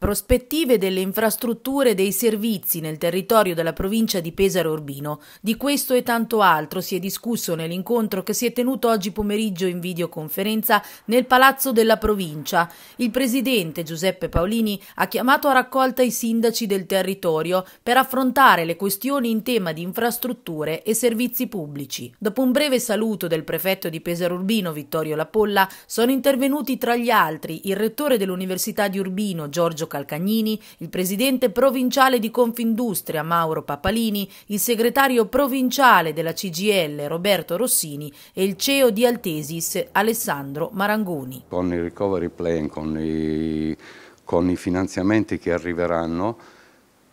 Prospettive delle infrastrutture e dei servizi nel territorio della provincia di Pesaro Urbino. Di questo e tanto altro si è discusso nell'incontro che si è tenuto oggi pomeriggio in videoconferenza nel Palazzo della Provincia. Il presidente Giuseppe Paolini ha chiamato a raccolta i sindaci del territorio per affrontare le questioni in tema di infrastrutture e servizi pubblici. Dopo un breve saluto del prefetto di Pesaro Urbino Vittorio Lapolla, sono intervenuti tra gli altri il rettore dell'Università di Urbino Giorgio Calcagnini, il presidente provinciale di Confindustria Mauro Papalini, il segretario provinciale della CGL Roberto Rossini e il CEO di Altesis Alessandro Marangoni. Con il recovery plan, con i, con i finanziamenti che arriveranno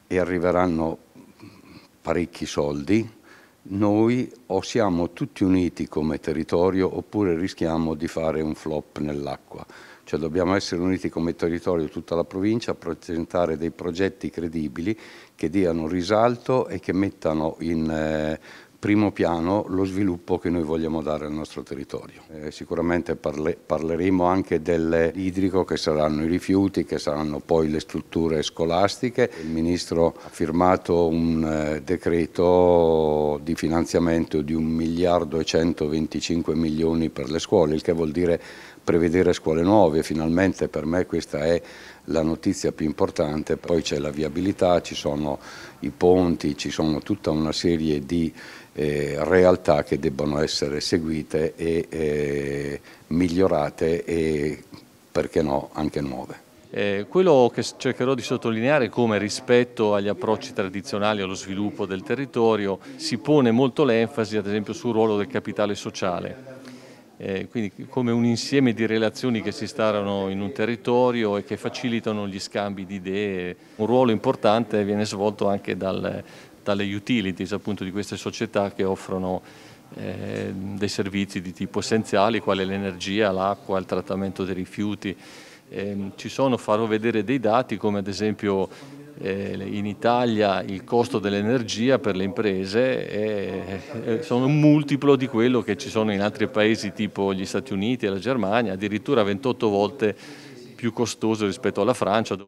e arriveranno parecchi soldi, noi o siamo tutti uniti come territorio oppure rischiamo di fare un flop nell'acqua. Cioè dobbiamo essere uniti come territorio tutta la provincia a presentare dei progetti credibili che diano risalto e che mettano in eh, primo piano lo sviluppo che noi vogliamo dare al nostro territorio. Eh, sicuramente parle, parleremo anche dell'idrico che saranno i rifiuti, che saranno poi le strutture scolastiche. Il Ministro ha firmato un eh, decreto di finanziamento di 1 miliardo e 125 milioni per le scuole, il che vuol dire prevedere scuole nuove. Finalmente per me questa è la notizia più importante. Poi c'è la viabilità, ci sono i ponti, ci sono tutta una serie di eh, realtà che debbono essere seguite e eh, migliorate e perché no anche nuove. Eh, quello che cercherò di sottolineare è come rispetto agli approcci tradizionali allo sviluppo del territorio si pone molto l'enfasi ad esempio sul ruolo del capitale sociale. Eh, quindi come un insieme di relazioni che si instaurano in un territorio e che facilitano gli scambi di idee. Un ruolo importante viene svolto anche dal, dalle utilities appunto di queste società che offrono eh, dei servizi di tipo essenziali quali l'energia, l'acqua, il trattamento dei rifiuti eh, ci sono, farò vedere dei dati come ad esempio eh, in Italia il costo dell'energia per le imprese è, è, sono un multiplo di quello che ci sono in altri paesi tipo gli Stati Uniti e la Germania, addirittura 28 volte più costoso rispetto alla Francia.